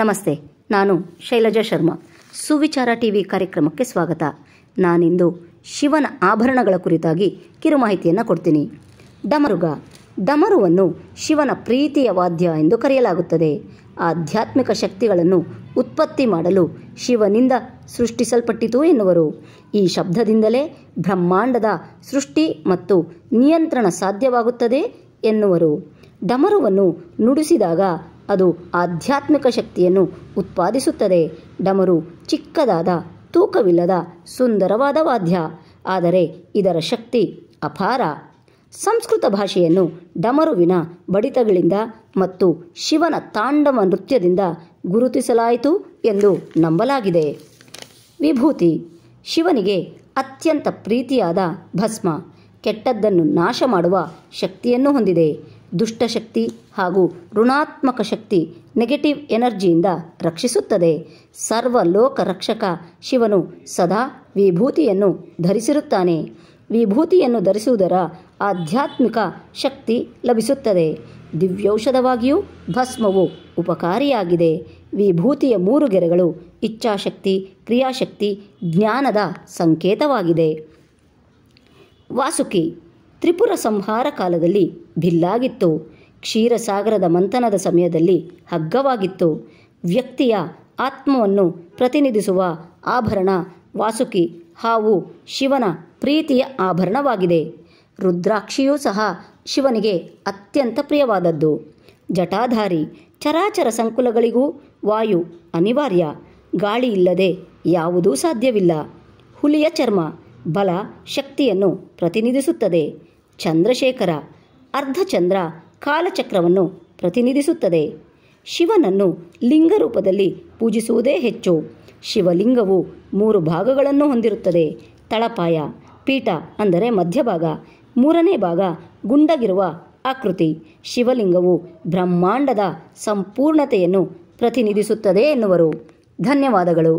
ನಮಸ್ತೆ ನಾನು ಶೈಲಜಾ ಶರ್ಮಾ ಸುವಿಚಾರ ಟಿವಿ ಕಾರ್ಯಕ್ರಮಕ್ಕೆ ಸ್ವಾಗತ ನಾನಿಂದು ಶಿವನ ಆಭರಣಗಳ ಕುರಿತಾಗಿ ಕಿರು ಮಾಹಿತಿಯನ್ನು ಕೊಡ್ತೀನಿ ಡಮರುಗ ಡಮರುವನ್ನು ಶಿವನ ಪ್ರೀತಿಯ ವಾದ್ಯ ಎಂದು ಕರೆಯಲಾಗುತ್ತದೆ ಆಧ್ಯಾತ್ಮಿಕ ಶಕ್ತಿಗಳನ್ನು ಉತ್ಪತ್ತಿ ಮಾಡಲು ಶಿವನಿಂದ ಸೃಷ್ಟಿಸಲ್ಪಟ್ಟಿತು ಎನ್ನುವರು ಈ ಶಬ್ದದಿಂದಲೇ ಬ್ರಹ್ಮಾಂಡದ ಸೃಷ್ಟಿ ಮತ್ತು ನಿಯಂತ್ರಣ ಸಾಧ್ಯವಾಗುತ್ತದೆ ಎನ್ನುವರು ಡಮರುವನ್ನು ನುಡಿಸಿದಾಗ ಅದು ಆಧ್ಯಾತ್ಮಿಕ ಶಕ್ತಿಯನ್ನು ಉತ್ಪಾದಿಸುತ್ತದೆ ಡಮರು ಚಿಕ್ಕದಾದ ತೂಕವಿಲ್ಲದ ಸುಂದರವಾದ ವಾದ್ಯ ಆದರೆ ಇದರ ಶಕ್ತಿ ಅಪಾರ ಸಂಸ್ಕೃತ ಭಾಷೆಯನ್ನು ಡಮರುವಿನ ಬಡಿತಗಳಿಂದ ಮತ್ತು ಶಿವನ ತಾಂಡವ ನೃತ್ಯದಿಂದ ಗುರುತಿಸಲಾಯಿತು ಎಂದು ನಂಬಲಾಗಿದೆ ವಿಭೂತಿ ಶಿವನಿಗೆ ಅತ್ಯಂತ ಪ್ರೀತಿಯಾದ ಭಸ್ಮ ಕೆಟ್ಟದ್ದನ್ನು ನಾಶ ಮಾಡುವ ಶಕ್ತಿಯನ್ನು ಹೊಂದಿದೆ ದುಷ್ಟಶಕ್ತಿ ಹಾಗೂ ಋಣಾತ್ಮಕ ಶಕ್ತಿ ನೆಗೆಟಿವ್ ಎನರ್ಜಿಯಿಂದ ರಕ್ಷಿಸುತ್ತದೆ ಸರ್ವ ಲೋಕ ರಕ್ಷಕ ಶಿವನು ಸದಾ ವಿಭೂತಿಯನ್ನು ಧರಿಸಿರುತ್ತಾನೆ ವಿಭೂತಿಯನ್ನು ಧರಿಸುವುದರ ಆಧ್ಯಾತ್ಮಿಕ ಶಕ್ತಿ ಲಭಿಸುತ್ತದೆ ದಿವ್ಯೌಷಧವಾಗಿಯೂ ಭಸ್ಮವು ಉಪಕಾರಿಯಾಗಿದೆ ವಿಭೂತಿಯ ಮೂರು ಗೆರೆಗಳು ಇಚ್ಛಾಶಕ್ತಿ ಕ್ರಿಯಾಶಕ್ತಿ ಜ್ಞಾನದ ಸಂಕೇತವಾಗಿದೆ ವಾಸುಕಿ ತ್ರಿಪುರ ಸಂಹಾರ ಕಾಲದಲ್ಲಿ ಭಿಲ್ಲಾಗಿತ್ತು ಕ್ಷೀರಸಾಗರದ ಮಂಥನದ ಸಮಯದಲ್ಲಿ ಹಗ್ಗವಾಗಿತ್ತು ವ್ಯಕ್ತಿಯ ಆತ್ಮವನ್ನು ಪ್ರತಿನಿಧಿಸುವ ಆಭರಣ ವಾಸುಕಿ ಹಾವು ಶಿವನ ಪ್ರೀತಿಯ ಆಭರಣವಾಗಿದೆ ರುದ್ರಾಕ್ಷಿಯೂ ಸಹ ಶಿವನಿಗೆ ಅತ್ಯಂತ ಪ್ರಿಯವಾದದ್ದು ಜಟಾಧಾರಿ ಚರಾಚರ ಸಂಕುಲಗಳಿಗೂ ವಾಯು ಅನಿವಾರ್ಯ ಗಾಳಿ ಇಲ್ಲದೆ ಯಾವುದೂ ಸಾಧ್ಯವಿಲ್ಲ ಹುಲಿಯ ಚರ್ಮ ಬಲ ಶಕ್ತಿಯನ್ನು ಪ್ರತಿನಿಧಿಸುತ್ತದೆ ಚಂದ್ರಶೇಖರ ಅರ್ಧಚಂದ್ರ ಕಾಲಚಕ್ರವನ್ನು ಪ್ರತಿನಿಧಿಸುತ್ತದೆ ಶಿವನನ್ನು ಲಿಂಗ ರೂಪದಲ್ಲಿ ಪೂಜಿಸುವುದೇ ಹೆಚ್ಚು ಶಿವಲಿಂಗವು ಮೂರು ಭಾಗಗಳನ್ನು ಹೊಂದಿರುತ್ತದೆ ತಳಪಾಯ ಪೀಠ ಅಂದರೆ ಮಧ್ಯಭಾಗ ಮೂರನೇ ಭಾಗ ಗುಂಡಗಿರುವ ಆಕೃತಿ ಶಿವಲಿಂಗವು ಬ್ರಹ್ಮಾಂಡದ ಸಂಪೂರ್ಣತೆಯನ್ನು ಪ್ರತಿನಿಧಿಸುತ್ತದೆ ಎನ್ನುವರು ಧನ್ಯವಾದಗಳು